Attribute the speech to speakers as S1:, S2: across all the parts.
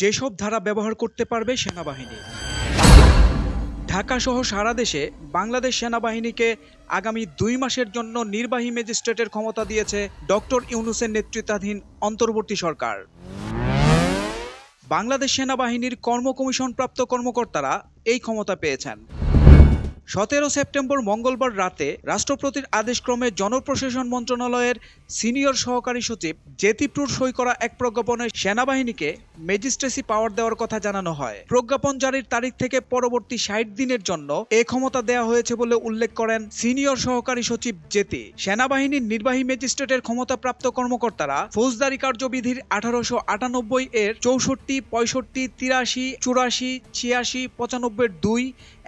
S1: যেসব ধারা ব্যবহার করতে পারবে সেনাবাহিনী ঢাকা সহ সারা দেশে বাংলাদেশ সেনাবাহিনীকে আগামী দুই মাসের জন্য নির্বাহী ম্যাজিস্ট্রেটের ক্ষমতা দিয়েছে ডক্টর ইউনুসের নেতৃত্বাধীন অন্তর্বর্তী সরকার বাংলাদেশ সেনাবাহিনীর প্রাপ্ত কর্মকর্তারা এই ক্ষমতা পেয়েছেন সতেরো সেপ্টেম্বর মঙ্গলবার রাতে রাষ্ট্রপতির আদেশক্রমে জনপ্রশাসন মন্ত্রণালয়ের সিনিয়র সহকারী সচিব জেতিপ্রুর সই করা এক প্রজ্ঞাপনে সেনাবাহিনীকে ম্যাজিস্ট্রেসি পাওয়ার দেওয়ার কথা জানানো হয় প্রজ্ঞাপন জারির তারিখ থেকে পরবর্তী ষাট দিনের জন্য এ ক্ষমতা দেওয়া হয়েছে বলে উল্লেখ করেন সিনিয়র সহকারী সচিব জেতি সেনাবাহিনীর নির্বাহী ম্যাজিস্ট্রেটের ক্ষমতাপ্রাপ্ত কর্মকর্তারা ফৌজদারি কার্যবিধির আঠারোশো আটানব্বই এর চৌষট্টি পঁয়ষট্টি তিরাশি চুরাশি ছিয়াশি পঁচানব্বই দুই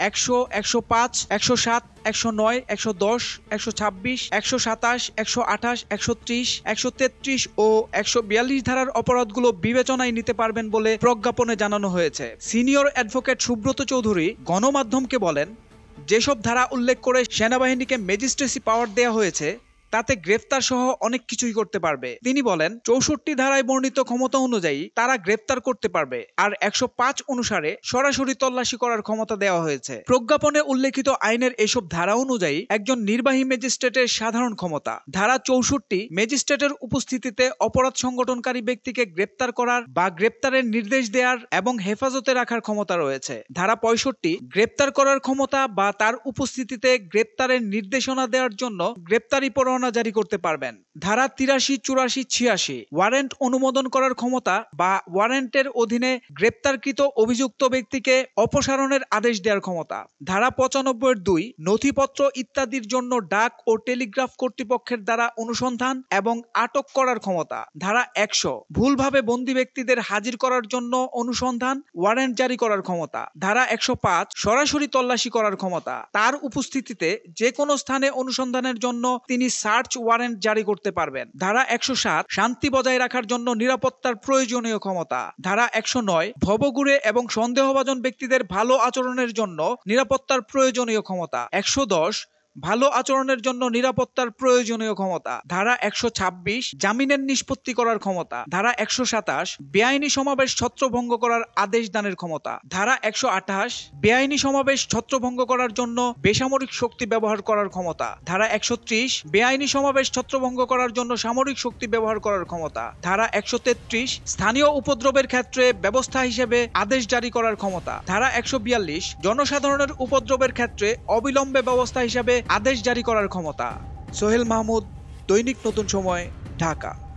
S1: একশো একশো পাঁচ একশো সাত একশো নয় একশো দশ একশো ছাব্বিশ একশো সাতাশ একশো আঠাশ একশো ত্রিশ একশো তেত্রিশ ও একশো বিয়াল্লিশ ধারার অপরাধগুলো বিবেচনায় নিতে পারবেন বলে প্রজ্ঞাপনে জানানো হয়েছে সিনিয়র অ্যাডভোকেট সুব্রত চৌধুরী গণমাধ্যমকে বলেন যেসব ধারা উল্লেখ করে সেনাবাহিনীকে ম্যাজিস্ট্রেসি পাওয়ার দেওয়া হয়েছে তাতে গ্রেফতার সহ অনেক কিছুই করতে পারবে তিনি বলেন চৌষট্টি ধারায় বর্ণিত ক্ষমতা অনুযায়ী তারা গ্রেফতার করতে পারবে আর একশো পাঁচ অনুসারে সরাসরি তল্লাশি করার ক্ষমতা দেওয়া হয়েছে প্রজ্ঞাপনে উল্লেখিত আইনের এসব ধারা অনুযায়ী একজন নির্বাহী ম্যাজিস্ট্রেটের সাধারণ ক্ষমতা ধারা চৌষট্টি ম্যাজিস্ট্রেটের উপস্থিতিতে অপরাধ সংগঠনকারী ব্যক্তিকে গ্রেপ্তার করার বা গ্রেপ্তারের নির্দেশ দেওয়ার এবং হেফাজতে রাখার ক্ষমতা রয়েছে ধারা পঁয়ষট্টি গ্রেপ্তার করার ক্ষমতা বা তার উপস্থিতিতে গ্রেপ্তারের নির্দেশনা দেওয়ার জন্য গ্রেপ্তারি পরোয়ানা পরোয়ানা জারি করতে পারবেন ধারা তিরাশি চুরাশি ছিয়াশি ওয়ারেন্ট অনুমোদন করার ক্ষমতা বা ওয়ারেন্টের অধীনে গ্রেপ্তারকৃত অভিযুক্ত ব্যক্তিকে অপসারণের আদেশ দেওয়ার ক্ষমতা ধারা পঁচানব্বই দুই নথিপত্র ইত্যাদির জন্য ডাক ও টেলিগ্রাফ কর্তৃপক্ষের দ্বারা অনুসন্ধান এবং আটক করার ক্ষমতা ধারা একশো ভুলভাবে বন্দী ব্যক্তিদের হাজির করার জন্য অনুসন্ধান ওয়ারেন্ট জারি করার ক্ষমতা ধারা একশো পাঁচ সরাসরি তল্লাশি করার ক্ষমতা তার উপস্থিতিতে যে কোনো স্থানে অনুসন্ধানের জন্য তিনি সার্চ ওয়ারেন্ট জারি করতে পারবেন ধারা একশো সাত শান্তি বজায় রাখার জন্য নিরাপত্তার প্রয়োজনীয় ক্ষমতা ধারা একশো নয় ভবঘুরে এবং সন্দেহভাজন ব্যক্তিদের ভালো আচরণের জন্য নিরাপত্তার প্রয়োজনীয় ক্ষমতা একশো দশ ভালো আচরণের জন্য নিরাপত্তার প্রয়োজনীয় ক্ষমতা ধারা একশো ছাব্বিশ জামিনের নিষ্পত্তি করার ক্ষমতা ধারা একশো সাতাশ বেআইনি সমাবেশ ছত্রভঙ্গ করার আদেশ দানের ক্ষমতা ধারা একশো আঠাশ বেআইনি সমাবেশ ছত্রভঙ্গ করার জন্য বেসামরিক শক্তি ব্যবহার করার ক্ষমতা ধারা একশো ত্রিশ বেআইনি সমাবেশ ছত্রভঙ্গ করার জন্য সামরিক শক্তি ব্যবহার করার ক্ষমতা ধারা একশো তেত্রিশ স্থানীয় উপদ্রবের ক্ষেত্রে ব্যবস্থা হিসেবে আদেশ জারি করার ক্ষমতা ধারা একশো বিয়াল্লিশ জনসাধারণের উপদ্রবের ক্ষেত্রে অবিলম্বে ব্যবস্থা হিসেবে আদেশ জারি করার ক্ষমতা সোহেল মাহমুদ দৈনিক নতুন সময় ঢাকা